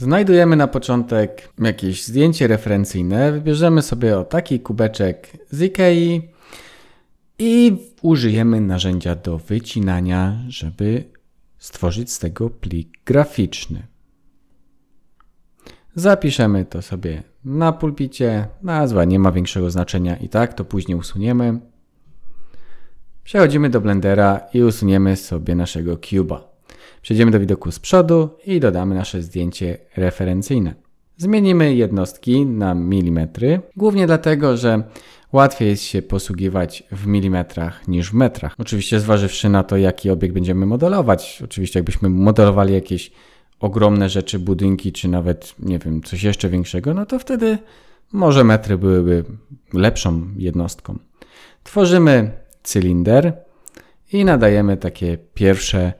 Znajdujemy na początek jakieś zdjęcie referencyjne, wybierzemy sobie o taki kubeczek z Ikei i użyjemy narzędzia do wycinania, żeby stworzyć z tego plik graficzny. Zapiszemy to sobie na pulpicie, nazwa nie ma większego znaczenia i tak to później usuniemy. Przechodzimy do Blendera i usuniemy sobie naszego cuba. Przejdziemy do widoku z przodu i dodamy nasze zdjęcie referencyjne. Zmienimy jednostki na milimetry, głównie dlatego, że łatwiej jest się posługiwać w milimetrach niż w metrach. Oczywiście zważywszy na to, jaki obiekt będziemy modelować. Oczywiście jakbyśmy modelowali jakieś ogromne rzeczy, budynki, czy nawet, nie wiem, coś jeszcze większego, no to wtedy może metry byłyby lepszą jednostką. Tworzymy cylinder i nadajemy takie pierwsze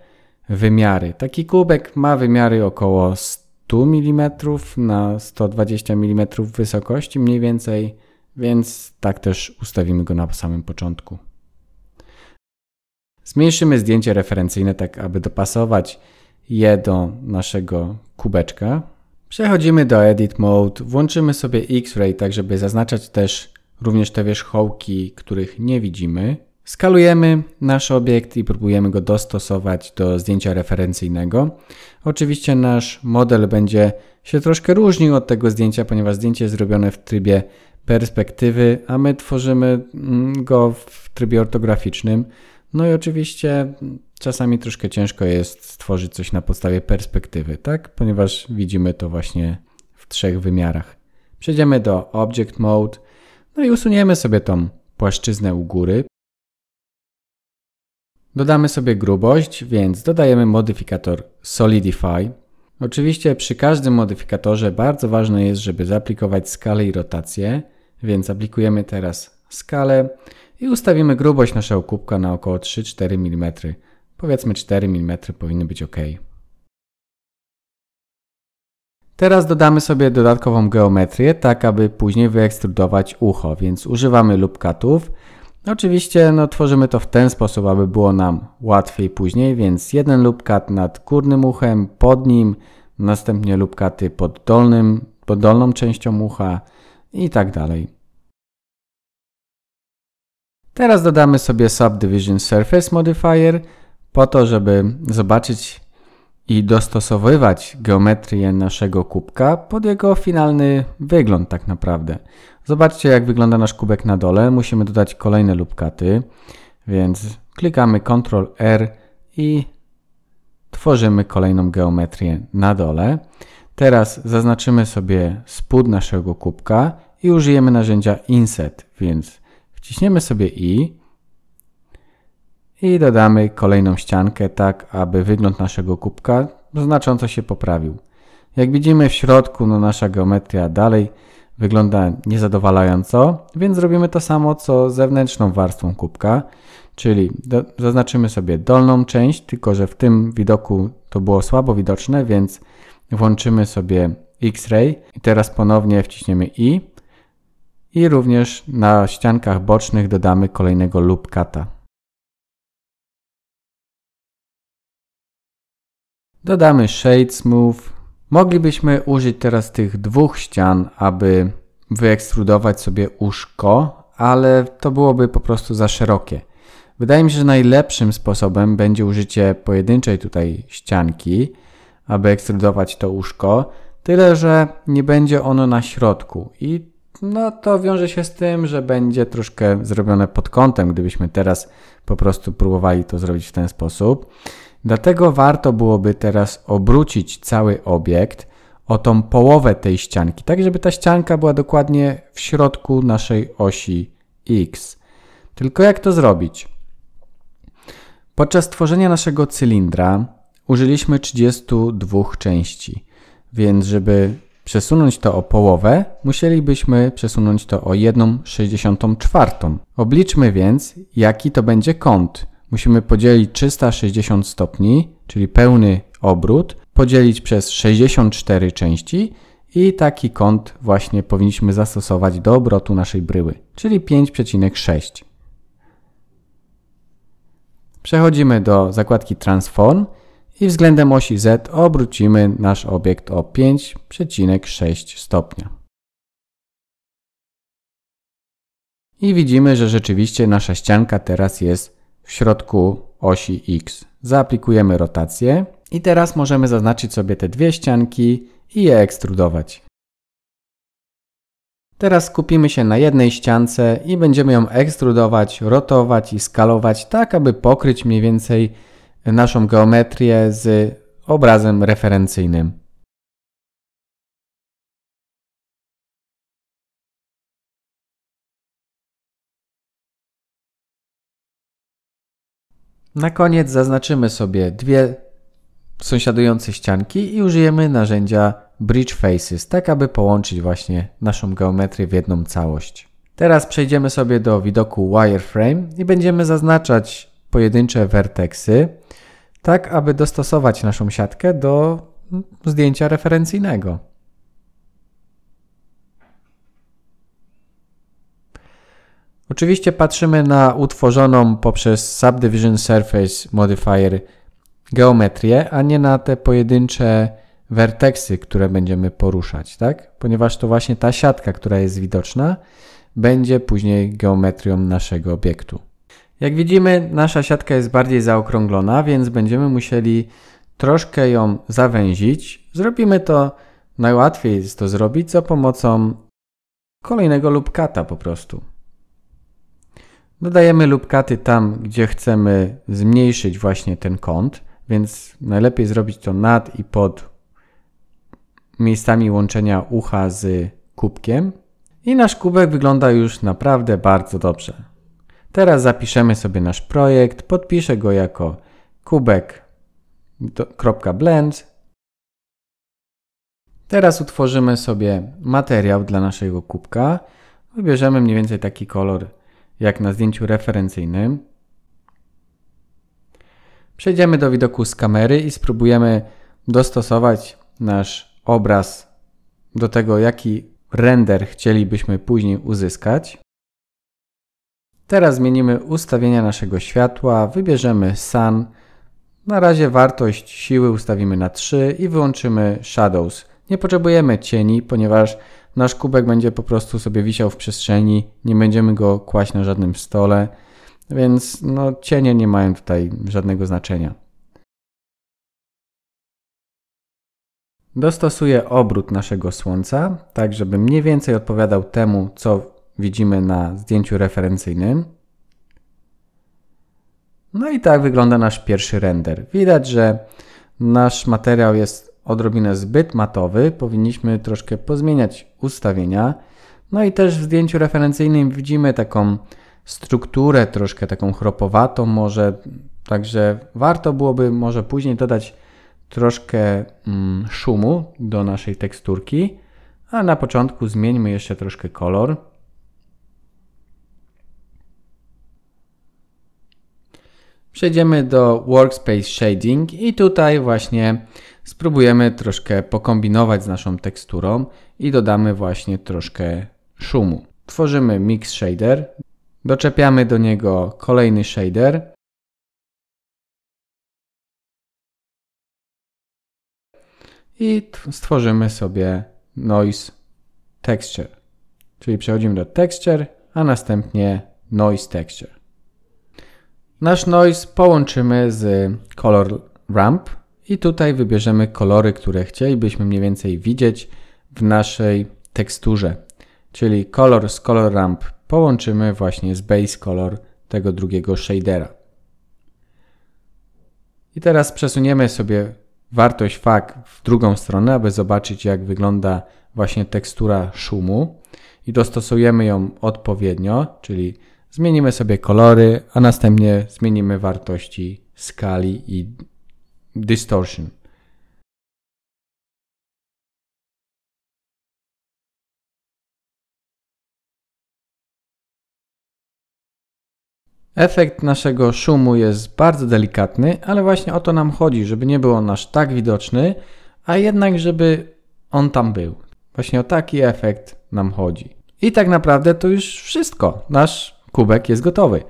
wymiary. Taki kubek ma wymiary około 100 mm na 120 mm wysokości mniej więcej, więc tak też ustawimy go na samym początku. Zmniejszymy zdjęcie referencyjne tak, aby dopasować je do naszego kubeczka. Przechodzimy do Edit Mode, włączymy sobie X-Ray, tak żeby zaznaczać też również te wierzchołki, których nie widzimy. Skalujemy nasz obiekt i próbujemy go dostosować do zdjęcia referencyjnego. Oczywiście nasz model będzie się troszkę różnił od tego zdjęcia, ponieważ zdjęcie jest zrobione w trybie perspektywy, a my tworzymy mm, go w trybie ortograficznym. No i oczywiście mm, czasami troszkę ciężko jest stworzyć coś na podstawie perspektywy, tak? Ponieważ widzimy to właśnie w trzech wymiarach. Przejdziemy do Object Mode, no i usuniemy sobie tą płaszczyznę u góry, Dodamy sobie grubość, więc dodajemy modyfikator Solidify. Oczywiście przy każdym modyfikatorze bardzo ważne jest, żeby zaaplikować skalę i rotację, więc aplikujemy teraz skalę i ustawimy grubość naszego kubka na około 3-4 mm. Powiedzmy 4 mm powinny być ok. Teraz dodamy sobie dodatkową geometrię, tak aby później wyekstrudować ucho, więc używamy lub katów. Oczywiście no, tworzymy to w ten sposób, aby było nam łatwiej później, więc jeden lubkat nad górnym uchem, pod nim, następnie lubkaty pod, dolnym, pod dolną częścią ucha i tak dalej. Teraz dodamy sobie Subdivision Surface Modifier po to, żeby zobaczyć i dostosowywać geometrię naszego kubka pod jego finalny wygląd tak naprawdę. Zobaczcie jak wygląda nasz kubek na dole. Musimy dodać kolejne lubkaty, więc klikamy Ctrl R i tworzymy kolejną geometrię na dole. Teraz zaznaczymy sobie spód naszego kubka i użyjemy narzędzia Inset, więc wciśniemy sobie I, i dodamy kolejną ściankę tak, aby wygląd naszego kubka znacząco się poprawił. Jak widzimy w środku no nasza geometria dalej wygląda niezadowalająco, więc zrobimy to samo co zewnętrzną warstwą kubka, czyli do, zaznaczymy sobie dolną część, tylko że w tym widoku to było słabo widoczne, więc włączymy sobie X-ray i teraz ponownie wciśniemy I i również na ściankach bocznych dodamy kolejnego loop kata. Dodamy Shade Smooth. Moglibyśmy użyć teraz tych dwóch ścian, aby wyekstrudować sobie uszko, ale to byłoby po prostu za szerokie. Wydaje mi się, że najlepszym sposobem będzie użycie pojedynczej tutaj ścianki, aby ekstrudować to uszko, tyle że nie będzie ono na środku i no to wiąże się z tym, że będzie troszkę zrobione pod kątem, gdybyśmy teraz po prostu próbowali to zrobić w ten sposób. Dlatego warto byłoby teraz obrócić cały obiekt o tą połowę tej ścianki, tak żeby ta ścianka była dokładnie w środku naszej osi X. Tylko jak to zrobić? Podczas tworzenia naszego cylindra użyliśmy 32 części, więc żeby przesunąć to o połowę, musielibyśmy przesunąć to o 1,64. Obliczmy więc, jaki to będzie kąt musimy podzielić 360 stopni, czyli pełny obrót, podzielić przez 64 części i taki kąt właśnie powinniśmy zastosować do obrotu naszej bryły, czyli 5,6. Przechodzimy do zakładki Transform i względem osi Z obrócimy nasz obiekt o 5,6 stopnia. I widzimy, że rzeczywiście nasza ścianka teraz jest w środku osi X. Zaaplikujemy rotację i teraz możemy zaznaczyć sobie te dwie ścianki i je ekstrudować. Teraz skupimy się na jednej ściance i będziemy ją ekstrudować, rotować i skalować tak, aby pokryć mniej więcej naszą geometrię z obrazem referencyjnym. Na koniec zaznaczymy sobie dwie sąsiadujące ścianki i użyjemy narzędzia Bridge Faces, tak aby połączyć właśnie naszą geometrię w jedną całość. Teraz przejdziemy sobie do widoku wireframe i będziemy zaznaczać pojedyncze werteksy, tak aby dostosować naszą siatkę do mm, zdjęcia referencyjnego. Oczywiście patrzymy na utworzoną poprzez Subdivision Surface Modifier geometrię, a nie na te pojedyncze werteksy, które będziemy poruszać, tak? Ponieważ to właśnie ta siatka, która jest widoczna, będzie później geometrią naszego obiektu. Jak widzimy, nasza siatka jest bardziej zaokrąglona, więc będziemy musieli troszkę ją zawęzić. Zrobimy to, najłatwiej jest to zrobić za pomocą kolejnego lub kata po prostu. Dodajemy lubkaty tam, gdzie chcemy zmniejszyć właśnie ten kąt, więc najlepiej zrobić to nad i pod miejscami łączenia ucha z kubkiem. I nasz kubek wygląda już naprawdę bardzo dobrze. Teraz zapiszemy sobie nasz projekt, podpiszę go jako kubek.blend. Teraz utworzymy sobie materiał dla naszego kubka. Wybierzemy mniej więcej taki kolor jak na zdjęciu referencyjnym. Przejdziemy do widoku z kamery i spróbujemy dostosować nasz obraz do tego, jaki render chcielibyśmy później uzyskać. Teraz zmienimy ustawienia naszego światła, wybierzemy Sun. Na razie wartość siły ustawimy na 3 i wyłączymy Shadows. Nie potrzebujemy cieni, ponieważ Nasz kubek będzie po prostu sobie wisiał w przestrzeni, nie będziemy go kłaść na żadnym stole, więc no, cienie nie mają tutaj żadnego znaczenia. Dostosuję obrót naszego Słońca, tak żeby mniej więcej odpowiadał temu, co widzimy na zdjęciu referencyjnym. No i tak wygląda nasz pierwszy render. Widać, że nasz materiał jest odrobinę zbyt matowy, powinniśmy troszkę pozmieniać ustawienia. No i też w zdjęciu referencyjnym widzimy taką strukturę, troszkę taką chropowatą może, także warto byłoby może później dodać troszkę mm, szumu do naszej teksturki, a na początku zmieńmy jeszcze troszkę kolor. Przejdziemy do Workspace Shading i tutaj właśnie spróbujemy troszkę pokombinować z naszą teksturą i dodamy właśnie troszkę szumu. Tworzymy Mix Shader, doczepiamy do niego kolejny shader, i stworzymy sobie noise texture. Czyli przechodzimy do texture, a następnie noise texture. Nasz noise połączymy z color ramp i tutaj wybierzemy kolory, które chcielibyśmy mniej więcej widzieć w naszej teksturze. Czyli kolor z color ramp połączymy właśnie z base color tego drugiego shadera. I teraz przesuniemy sobie wartość fak w drugą stronę, aby zobaczyć jak wygląda właśnie tekstura szumu i dostosujemy ją odpowiednio, czyli Zmienimy sobie kolory, a następnie zmienimy wartości skali i distortion. Efekt naszego szumu jest bardzo delikatny, ale właśnie o to nam chodzi, żeby nie był on aż tak widoczny, a jednak żeby on tam był. Właśnie o taki efekt nam chodzi. I tak naprawdę to już wszystko. Nasz kubek jest gotowy.